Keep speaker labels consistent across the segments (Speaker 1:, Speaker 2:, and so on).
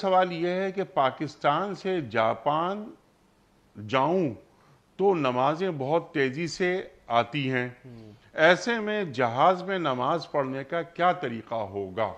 Speaker 1: सवाल यह है कि पाकिस्तान से जापान जाऊं तो नमाजें बहुत तेजी से आती हैं हम्म। ऐसे में जहाज में नमाज पढ़ने का क्या तरीका होगा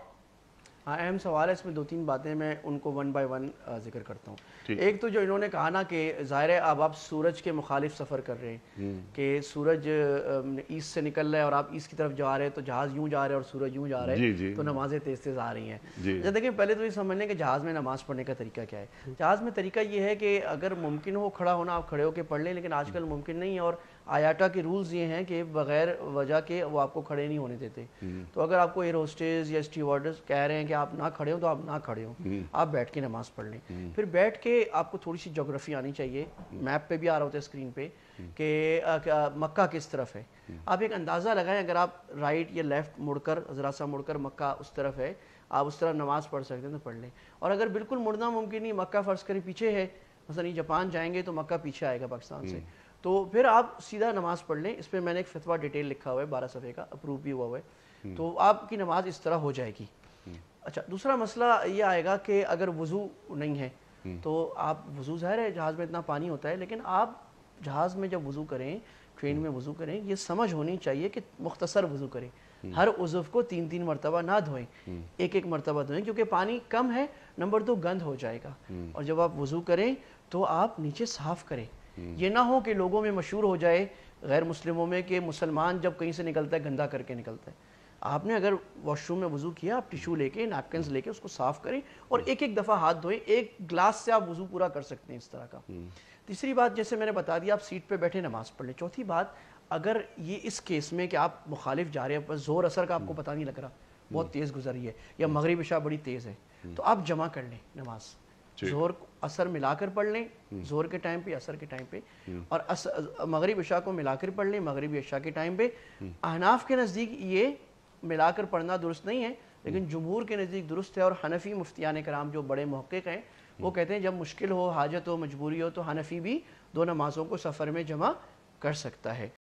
Speaker 1: हाँ, अहम सवाल है इसमें दो तीन बातें मैं उनको वन बाय वन जिक्र करता हूँ एक तो जो इन्होंने कहा ना कि ज़ाहिर है अब आप सूरज के मुखालिफ सफ़र कर रहे हैं हम्म। कि सूरज ईस्ट से निकल रहा है और आप ईस्ट की तरफ जा रहे हैं तो जहाज़ यूँ जा रहे हैं और सूरज यूँ जा रहे हैं तो नमाजें तेज़ तेज़ आ रही हैं जैसे अच्छा, देखिए पहले तो ये समझ लें कि जहाज़ में नमाज़ पढ़ने का तरीका क्या है जहाज़ में तरीका ये है कि अगर मुमकिन हो खड़ा होना आप खड़े होकर पढ़ लें लेकिन आजकल हम्म। मुमकिन नहीं है और आयाटा के रूल्स ये हैं कि बगैर वजह के वो आपको खड़े नहीं होने देते हम्म। तो अगर आपको एयर होस्टेज या स्टीवर्डर्स कह रहे हैं कि आप ना खड़े हो तो आप ना खड़े हो हम्म। आप बैठ के नमाज पढ़ लें हम्म। फिर बैठ के आपको थोड़ी सी जोग्राफी आनी चाहिए मैप हम्म। पे भी आ रहा होता है स्क्रीन पे कि मक्का किस तरफ है आप एक अंदाज़ा लगाएं अगर आप राइट या लेफ्ट मुड़कर ज़रा सा मुड़कर मक्का उस तरफ है आप उस तरह नमाज पढ़ सकते हैं तो पढ़ लें और अगर बिल्कुल मुड़ना मुमकिन नहीं मक्का फ़र्ज़ करें पीछे है मसलन जापान जाएंगे तो मक्का पीछे आएगा पाकिस्तान से तो फिर आप सीधा नमाज पढ़ लें इस पर मैंने एक फतवा डिटेल लिखा हुआ है बारह सफ़े का अप्रूव भी हुआ हुआ है तो आपकी नमाज इस तरह हो जाएगी अच्छा दूसरा मसला ये आएगा कि अगर वज़ू नहीं है हम्म। तो आप वज़ू ज़ाहिर है जहाज़ में इतना पानी होता है लेकिन आप जहाज़ में जब वज़ू करें ट्रेन हम्म। में वज़ू करें ये समझ होनी चाहिए कि मुख्तसर वज़ू करें हम्म। हर उजुफ को तीन तीन मरतबा ना धोएं एक एक मरतबा धोएं क्योंकि पानी कम है नंबर दो गंद हो जाएगा और जब आप वज़ू करें तो आप नीचे साफ़ करें ये ना हो कि लोगों में मशहूर हो जाए गैर मुस्लिमों में कि मुसलमान जब कहीं से निकलता है गंदा करके निकलता है आपने अगर वॉशरूम में वज़ू किया आप टिशू लेके नैपकिन लेके उसको साफ करें और हम्म। एक एक दफ़ा हाथ धोएं एक ग्लास से आप वज़ू पूरा कर सकते हैं इस तरह का हम्म। तीसरी बात जैसे मैंने बता दिया आप सीट पे बैठे नमाज़ पढ़ लें चौथी बात अगर ये इस केस में कि आप मुखालिफ जा रहे हैं पर जोर असर का आपको हम्म। पता नहीं लग रहा बहुत तेज़ गुजरी है या मगरब इशा बड़ी तेज़ है तो आप जमा कर लें नमाज़ जोर असर मिलाकर पढ़ लें जोर के टाइम पे असर के टाइम पे और मगरब इशा को मिलाकर पढ़ लें मगरब इशा के टाइम पे अहनाफ के नज़दीक ये मिलाकर पढ़ना दुरुस्त नहीं है हम्म। लेकिन जमहूर के नज़दीक दुरुस्त है और हनफी मुफ्तियान कराम जो बड़े मौके हैं वो हम्म। कहते हैं जब मुश्किल हो हाजत हो मजबूरी हो तो हनफी भी दो नमाज़ों को सफ़र में जमा कर सकता है